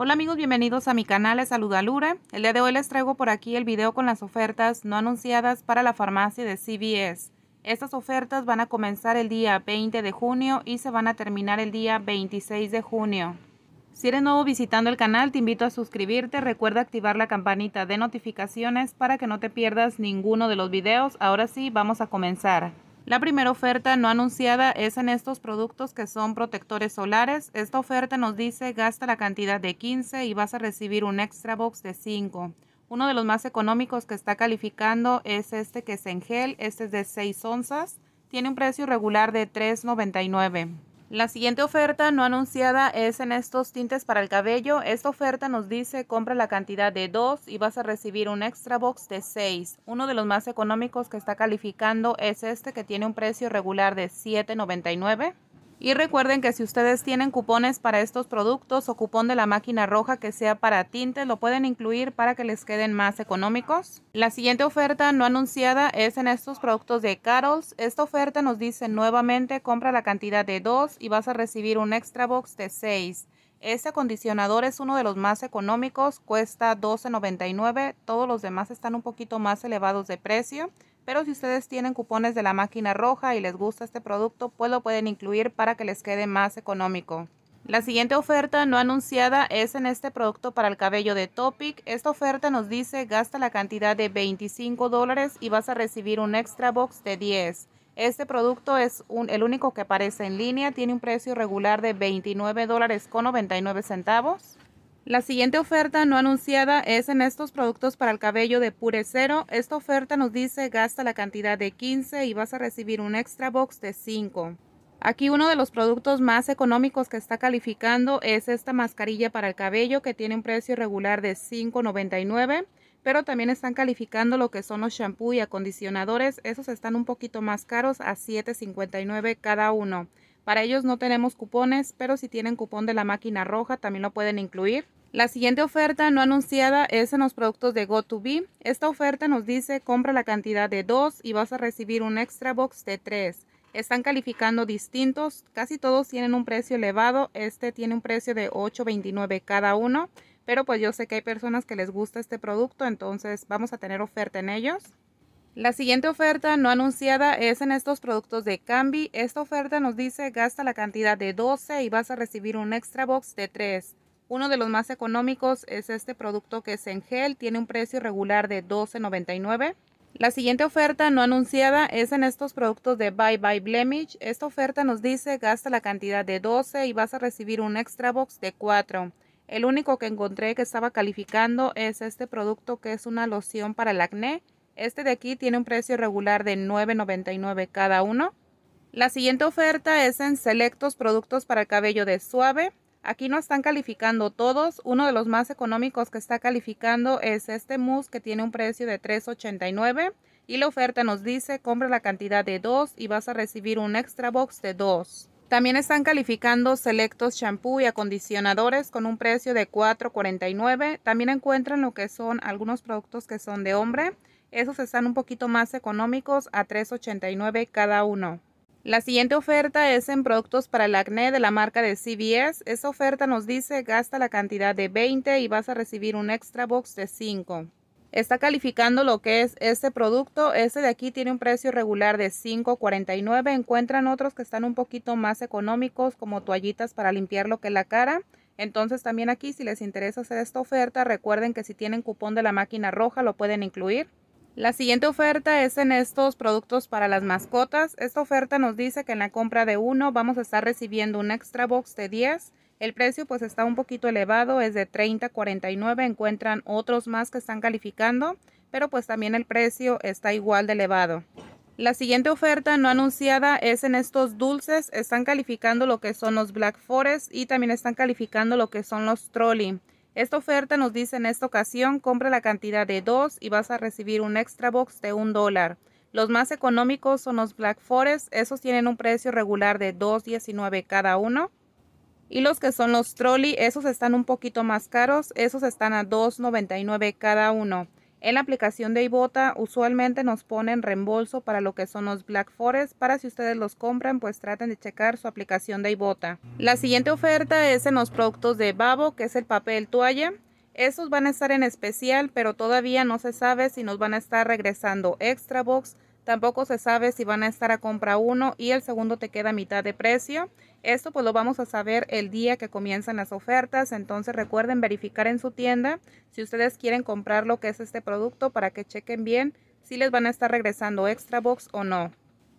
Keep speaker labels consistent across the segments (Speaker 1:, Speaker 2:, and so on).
Speaker 1: Hola amigos, bienvenidos a mi canal, les saluda alura. El día de hoy les traigo por aquí el video con las ofertas no anunciadas para la farmacia de CVS. Estas ofertas van a comenzar el día 20 de junio y se van a terminar el día 26 de junio. Si eres nuevo visitando el canal, te invito a suscribirte. Recuerda activar la campanita de notificaciones para que no te pierdas ninguno de los videos. Ahora sí, vamos a comenzar. La primera oferta no anunciada es en estos productos que son protectores solares. Esta oferta nos dice gasta la cantidad de 15 y vas a recibir un extra box de 5. Uno de los más económicos que está calificando es este que es en gel. Este es de 6 onzas. Tiene un precio regular de $3.99. La siguiente oferta no anunciada es en estos tintes para el cabello. Esta oferta nos dice compra la cantidad de dos y vas a recibir un extra box de 6. Uno de los más económicos que está calificando es este que tiene un precio regular de $7.99. Y recuerden que si ustedes tienen cupones para estos productos o cupón de la máquina roja que sea para tinte lo pueden incluir para que les queden más económicos. La siguiente oferta no anunciada es en estos productos de Carols. Esta oferta nos dice nuevamente compra la cantidad de 2 y vas a recibir un extra box de 6. Este acondicionador es uno de los más económicos, cuesta $12.99, todos los demás están un poquito más elevados de precio. Pero si ustedes tienen cupones de la máquina roja y les gusta este producto, pues lo pueden incluir para que les quede más económico. La siguiente oferta no anunciada es en este producto para el cabello de Topic. Esta oferta nos dice gasta la cantidad de 25 y vas a recibir un extra box de 10. Este producto es el único que aparece en línea, tiene un precio regular de $29.99 dólares la siguiente oferta no anunciada es en estos productos para el cabello de Pure Cero. Esta oferta nos dice gasta la cantidad de 15 y vas a recibir un extra box de 5. Aquí uno de los productos más económicos que está calificando es esta mascarilla para el cabello que tiene un precio regular de $5.99. Pero también están calificando lo que son los shampoo y acondicionadores. Esos están un poquito más caros a $7.59 cada uno. Para ellos no tenemos cupones, pero si tienen cupón de la máquina roja también lo pueden incluir. La siguiente oferta no anunciada es en los productos de Gotube. Esta oferta nos dice compra la cantidad de 2 y vas a recibir un extra box de 3. Están calificando distintos, casi todos tienen un precio elevado. Este tiene un precio de 8.29 cada uno, pero pues yo sé que hay personas que les gusta este producto, entonces vamos a tener oferta en ellos. La siguiente oferta no anunciada es en estos productos de Cambi. Esta oferta nos dice gasta la cantidad de 12 y vas a recibir un extra box de 3. Uno de los más económicos es este producto que es en gel, tiene un precio regular de $12.99. La siguiente oferta no anunciada es en estos productos de Bye Bye Blemish. Esta oferta nos dice gasta la cantidad de 12 y vas a recibir un extra box de 4. El único que encontré que estaba calificando es este producto que es una loción para el acné. Este de aquí tiene un precio regular de $9.99 cada uno. La siguiente oferta es en selectos productos para cabello de suave. Aquí no están calificando todos. Uno de los más económicos que está calificando es este mousse que tiene un precio de $3.89. Y la oferta nos dice, compra la cantidad de dos y vas a recibir un extra box de dos. También están calificando selectos shampoo y acondicionadores con un precio de $4.49. También encuentran lo que son algunos productos que son de hombre. Esos están un poquito más económicos a $3.89 cada uno. La siguiente oferta es en productos para el acné de la marca de CVS. Esta oferta nos dice gasta la cantidad de 20 y vas a recibir un extra box de 5. Está calificando lo que es este producto. Este de aquí tiene un precio regular de $5.49. Encuentran otros que están un poquito más económicos como toallitas para limpiar lo que es la cara. Entonces también aquí si les interesa hacer esta oferta recuerden que si tienen cupón de la máquina roja lo pueden incluir. La siguiente oferta es en estos productos para las mascotas. Esta oferta nos dice que en la compra de uno vamos a estar recibiendo un extra box de 10. El precio pues está un poquito elevado, es de $30.49. Encuentran otros más que están calificando, pero pues también el precio está igual de elevado. La siguiente oferta no anunciada es en estos dulces. Están calificando lo que son los Black Forest y también están calificando lo que son los Trolley. Esta oferta nos dice en esta ocasión, compra la cantidad de dos y vas a recibir un extra box de un dólar. Los más económicos son los Black Forest, esos tienen un precio regular de 2.19 cada uno. Y los que son los trolley, esos están un poquito más caros, esos están a 2.99 cada uno. En la aplicación de Ibota usualmente nos ponen reembolso para lo que son los Black Forest, para si ustedes los compran pues traten de checar su aplicación de Ibota. La siguiente oferta es en los productos de Babo, que es el papel toalla. Esos van a estar en especial, pero todavía no se sabe si nos van a estar regresando extra box Tampoco se sabe si van a estar a compra uno y el segundo te queda a mitad de precio. Esto pues lo vamos a saber el día que comienzan las ofertas. Entonces recuerden verificar en su tienda si ustedes quieren comprar lo que es este producto para que chequen bien si les van a estar regresando extra box o no.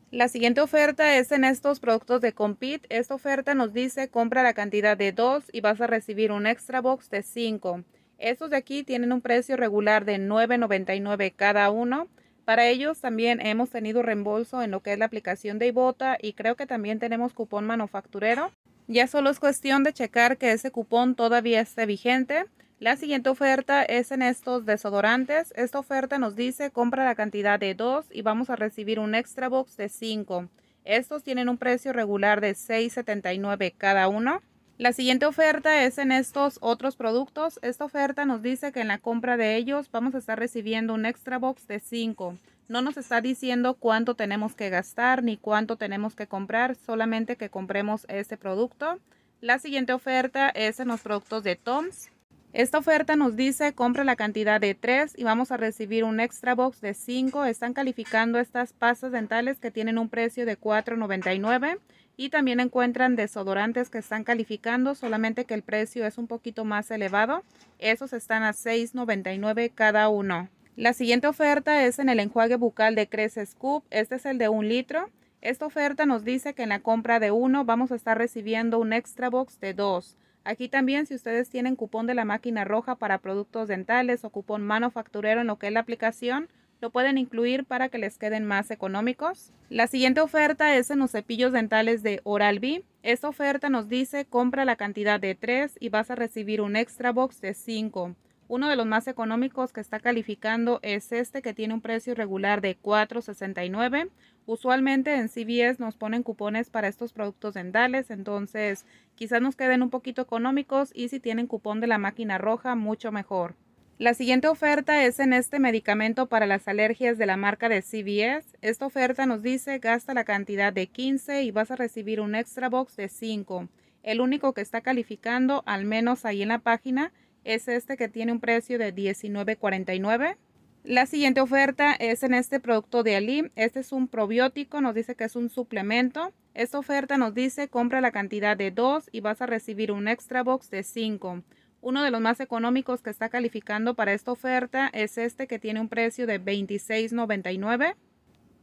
Speaker 1: La siguiente oferta es en estos productos de Compit. Esta oferta nos dice compra la cantidad de dos y vas a recibir un extra box de 5. Estos de aquí tienen un precio regular de $9.99 cada uno. Para ellos también hemos tenido reembolso en lo que es la aplicación de Ibota y creo que también tenemos cupón manufacturero. Ya solo es cuestión de checar que ese cupón todavía esté vigente. La siguiente oferta es en estos desodorantes. Esta oferta nos dice compra la cantidad de 2 y vamos a recibir un extra box de 5. Estos tienen un precio regular de $6.79 cada uno. La siguiente oferta es en estos otros productos. Esta oferta nos dice que en la compra de ellos vamos a estar recibiendo un extra box de 5. No nos está diciendo cuánto tenemos que gastar ni cuánto tenemos que comprar, solamente que compremos este producto. La siguiente oferta es en los productos de Toms. Esta oferta nos dice compra la cantidad de 3 y vamos a recibir un extra box de 5. Están calificando estas pastas dentales que tienen un precio de $4.99 y también encuentran desodorantes que están calificando, solamente que el precio es un poquito más elevado. Esos están a $6.99 cada uno. La siguiente oferta es en el enjuague bucal de Cresce Scoop. Este es el de un litro. Esta oferta nos dice que en la compra de uno vamos a estar recibiendo un extra box de dos. Aquí también si ustedes tienen cupón de la máquina roja para productos dentales o cupón manufacturero en lo que es la aplicación, lo pueden incluir para que les queden más económicos. La siguiente oferta es en los cepillos dentales de Oral-B. Esta oferta nos dice compra la cantidad de 3 y vas a recibir un extra box de 5. Uno de los más económicos que está calificando es este que tiene un precio regular de $4.69. Usualmente en CVS nos ponen cupones para estos productos dentales, entonces quizás nos queden un poquito económicos y si tienen cupón de la máquina roja mucho mejor. La siguiente oferta es en este medicamento para las alergias de la marca de CVS. Esta oferta nos dice gasta la cantidad de 15 y vas a recibir un extra box de 5. El único que está calificando, al menos ahí en la página, es este que tiene un precio de $19.49. La siguiente oferta es en este producto de Ali. Este es un probiótico, nos dice que es un suplemento. Esta oferta nos dice compra la cantidad de 2 y vas a recibir un extra box de 5. Uno de los más económicos que está calificando para esta oferta es este que tiene un precio de $26.99.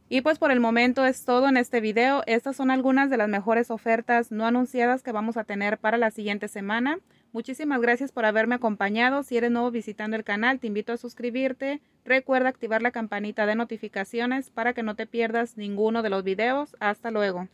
Speaker 1: Y pues por el momento es todo en este video. Estas son algunas de las mejores ofertas no anunciadas que vamos a tener para la siguiente semana. Muchísimas gracias por haberme acompañado. Si eres nuevo visitando el canal, te invito a suscribirte. Recuerda activar la campanita de notificaciones para que no te pierdas ninguno de los videos. Hasta luego.